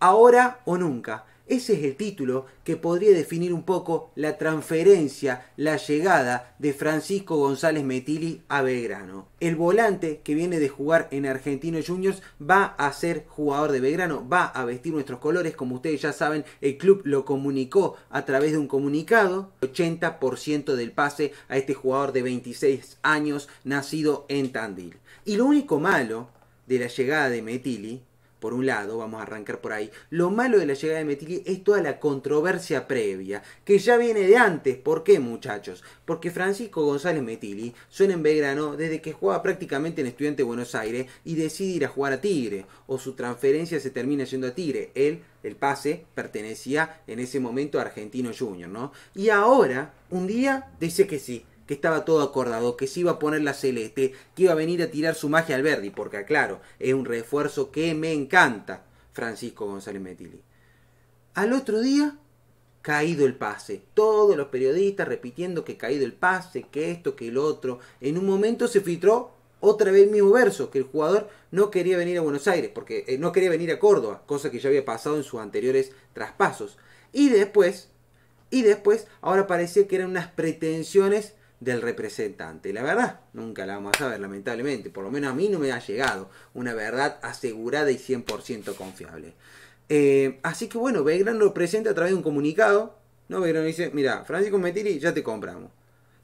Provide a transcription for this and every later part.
Ahora o nunca. Ese es el título que podría definir un poco la transferencia, la llegada de Francisco González Metili a Belgrano. El volante que viene de jugar en Argentino Juniors va a ser jugador de Belgrano, va a vestir nuestros colores, como ustedes ya saben, el club lo comunicó a través de un comunicado, 80% del pase a este jugador de 26 años nacido en Tandil. Y lo único malo de la llegada de Metili por un lado, vamos a arrancar por ahí. Lo malo de la llegada de Metilli es toda la controversia previa, que ya viene de antes. ¿Por qué, muchachos? Porque Francisco González Metilli suena en Belgrano desde que jugaba prácticamente en Estudiante de Buenos Aires y decide ir a jugar a Tigre, o su transferencia se termina yendo a Tigre. Él, el pase, pertenecía en ese momento a Argentino Junior, ¿no? Y ahora, un día, dice que sí, que estaba todo acordado, que se iba a poner la celeste, que iba a venir a tirar su magia al Verdi, porque claro, es un refuerzo que me encanta, Francisco González Metili. Al otro día, caído el pase. Todos los periodistas repitiendo que caído el pase, que esto, que el otro. En un momento se filtró otra vez el mismo verso, que el jugador no quería venir a Buenos Aires, porque eh, no quería venir a Córdoba, cosa que ya había pasado en sus anteriores traspasos. Y después, y después, ahora parecía que eran unas pretensiones del representante. La verdad, nunca la vamos a saber, lamentablemente. Por lo menos a mí no me ha llegado una verdad asegurada y 100% confiable. Eh, así que bueno, Belgrano lo presenta a través de un comunicado. ¿no? Belgrano dice, mira, Francisco Metiri, ya te compramos.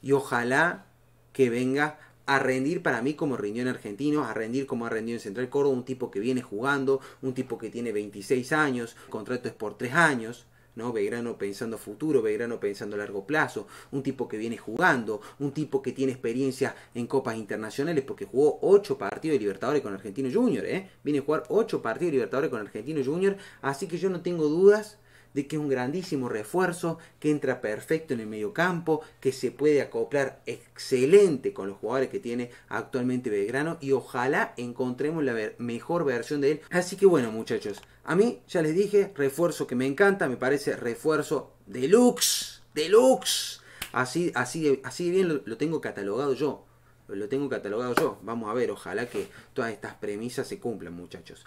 Y ojalá que venga a rendir para mí como rindió en Argentino, a rendir como ha rendido en Central Córdoba, un tipo que viene jugando, un tipo que tiene 26 años, contrato es por 3 años, ¿no? Belgrano pensando futuro, Belgrano pensando a largo plazo, un tipo que viene jugando, un tipo que tiene experiencia en copas internacionales porque jugó 8 partidos de Libertadores con Argentino Junior, ¿eh? Viene a jugar 8 partidos de Libertadores con Argentino Junior, así que yo no tengo dudas de que es un grandísimo refuerzo, que entra perfecto en el medio campo, que se puede acoplar excelente con los jugadores que tiene actualmente Belgrano y ojalá encontremos la mejor versión de él. Así que bueno muchachos, a mí ya les dije, refuerzo que me encanta, me parece refuerzo deluxe, deluxe. Así, así, de, así bien lo tengo catalogado yo lo tengo catalogado yo. Vamos a ver, ojalá que todas estas premisas se cumplan, muchachos.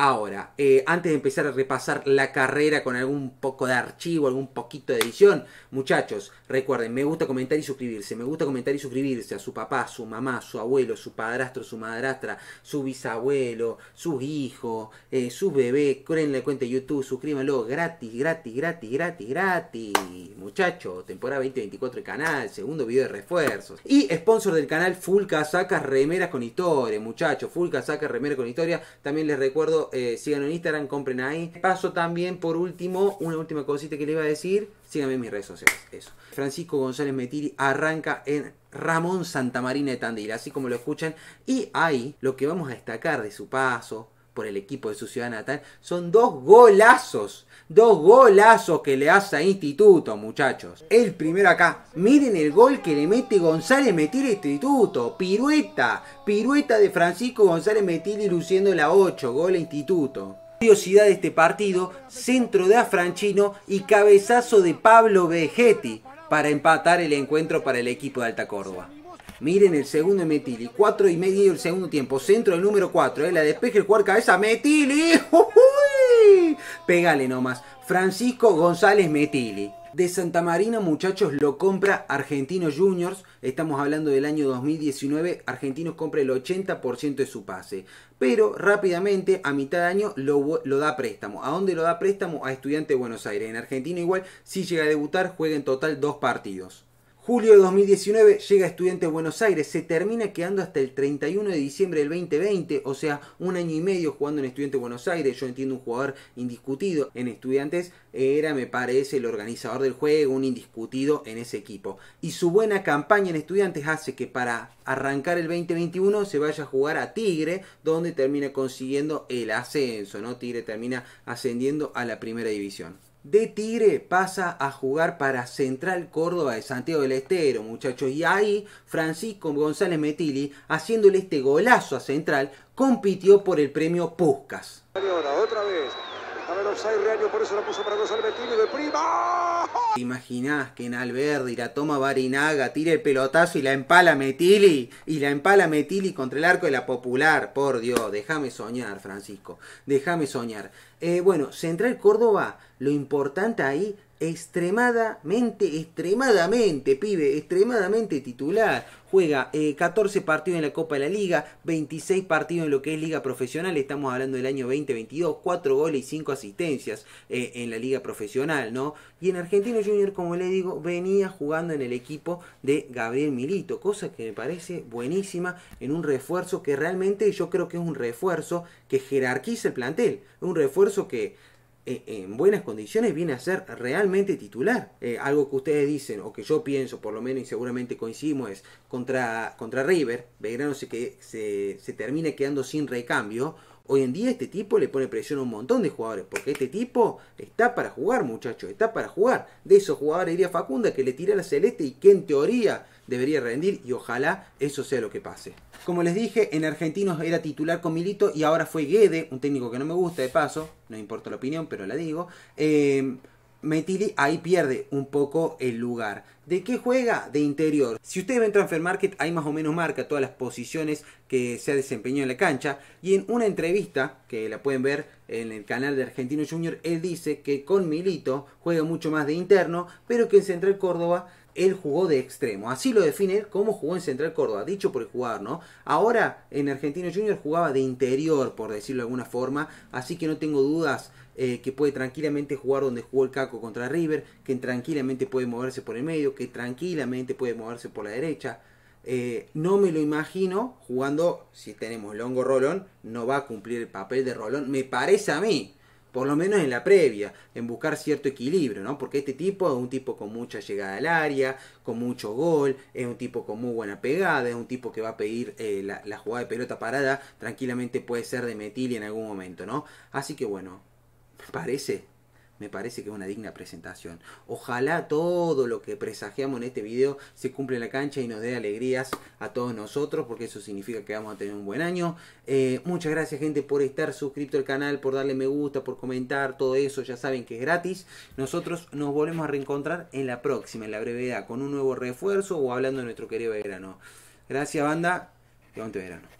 Ahora, eh, antes de empezar a repasar la carrera con algún poco de archivo, algún poquito de edición, muchachos, recuerden, me gusta comentar y suscribirse, me gusta comentar y suscribirse a su papá, su mamá, su abuelo, su padrastro, su madrastra, su bisabuelo, sus hijo, eh, su bebé, créenle la cuenta de YouTube, suscríbanlo, gratis, gratis, gratis, gratis, gratis, muchachos, temporada 2024 del canal, segundo video de refuerzos. Y sponsor del canal, Fulca Saca Remeras con Historia, muchachos, Full Saca Remeras con Historia, también les recuerdo eh, síganme en Instagram, compren ahí. Paso también, por último, una última cosita que le iba a decir. Síganme en mis redes sociales, eso. Francisco González Metiri arranca en Ramón Santa Marina de Tandil, así como lo escuchan. Y ahí lo que vamos a destacar de su paso, por el equipo de su ciudad natal. Son dos golazos. Dos golazos que le hace a Instituto, muchachos. El primero acá. Miren el gol que le mete González a Instituto. Pirueta. Pirueta de Francisco González y luciendo la 8. Gol a Instituto. Curiosidad de este partido, centro de Afranchino y cabezazo de Pablo Vegetti para empatar el encuentro para el equipo de Alta Córdoba. Miren el segundo de Metili. 4 y medio el segundo tiempo. Centro del número 4. ¿eh? La despeje el cuarca cabeza. Metili. ¡Uy! Pégale nomás. Francisco González Metili. De Santa Marina, muchachos, lo compra Argentinos Juniors. Estamos hablando del año 2019. Argentinos compra el 80% de su pase. Pero rápidamente, a mitad de año, lo, lo, da préstamo. ¿A dónde lo da préstamo? A Estudiante de Buenos Aires. En Argentina igual, si llega a debutar, juega en total dos partidos. Julio de 2019 llega Estudiantes Buenos Aires, se termina quedando hasta el 31 de diciembre del 2020, o sea, un año y medio jugando en Estudiantes Buenos Aires, yo entiendo un jugador indiscutido en estudiantes, era, me parece, el organizador del juego, un indiscutido en ese equipo. Y su buena campaña en estudiantes hace que para arrancar el 2021 se vaya a jugar a Tigre, donde termina consiguiendo el ascenso, ¿no? Tigre termina ascendiendo a la primera división de Tigre pasa a jugar para Central Córdoba de Santiago del Estero, muchachos. Y ahí Francisco González Metilli, haciéndole este golazo a Central, compitió por el premio Puscas. Otra vez. eso de prima. ¿Te imaginás que en Alberdi la toma Barinaga, tira el pelotazo y la empala Metili? Y la empala Metili contra el arco de la Popular. Por Dios, déjame soñar, Francisco. Déjame soñar. Eh, bueno, Central Córdoba, lo importante ahí extremadamente, extremadamente, pibe, extremadamente titular. Juega 14 eh, partidos en la Copa de la Liga, 26 partidos en lo que es Liga Profesional, estamos hablando del año 2022, 4 goles y 5 asistencias eh, en la Liga Profesional, ¿no? Y en Argentina Junior, como le digo, venía jugando en el equipo de Gabriel Milito, cosa que me parece buenísima en un refuerzo que realmente yo creo que es un refuerzo que jerarquiza el plantel, un refuerzo que eh, en buenas condiciones viene a ser realmente titular. Eh, algo que ustedes dicen, o que yo pienso por lo menos y seguramente coincidimos, es contra, contra River, Belgrano se, que, se, se termina quedando sin recambio Hoy en día este tipo le pone presión a un montón de jugadores, porque este tipo está para jugar, muchachos, está para jugar. De esos jugadores iría Facunda que le tira la celeste y que en teoría debería rendir y ojalá eso sea lo que pase. Como les dije, en Argentinos era titular con Milito y ahora fue Guede, un técnico que no me gusta de paso, no importa la opinión, pero la digo. Eh, Metili ahí pierde un poco el lugar. ¿De qué juega? De interior. Si ustedes ven Transfer Market, ahí más o menos marca todas las posiciones que se ha desempeñado en la cancha. Y en una entrevista, que la pueden ver en el canal de Argentino Junior, él dice que con Milito juega mucho más de interno, pero que en Central Córdoba él jugó de extremo. Así lo define él, como jugó en Central Córdoba, dicho por el jugador, ¿no? Ahora en Argentino Junior jugaba de interior, por decirlo de alguna forma, así que no tengo dudas eh, que puede tranquilamente jugar donde jugó el Caco contra River, que tranquilamente puede moverse por el medio, que tranquilamente puede moverse por la derecha. Eh, no me lo imagino jugando, si tenemos Longo Rolón, no va a cumplir el papel de Rolón, me parece a mí, por lo menos en la previa, en buscar cierto equilibrio, ¿no? Porque este tipo es un tipo con mucha llegada al área, con mucho gol, es un tipo con muy buena pegada, es un tipo que va a pedir eh, la, jugada de pelota parada, tranquilamente puede ser de Metil en algún momento, ¿no? Así que bueno, me parece, me parece que es una digna presentación. Ojalá todo lo que presagiamos en este video se cumpla en la cancha y nos dé alegrías a todos nosotros, porque eso significa que vamos a tener un buen año. Eh, muchas gracias gente por estar suscrito al canal, por darle me gusta, por comentar, todo eso, ya saben que es gratis. Nosotros nos volvemos a reencontrar en la próxima, en la brevedad, con un nuevo refuerzo o hablando de nuestro querido verano. Gracias banda, ante verano.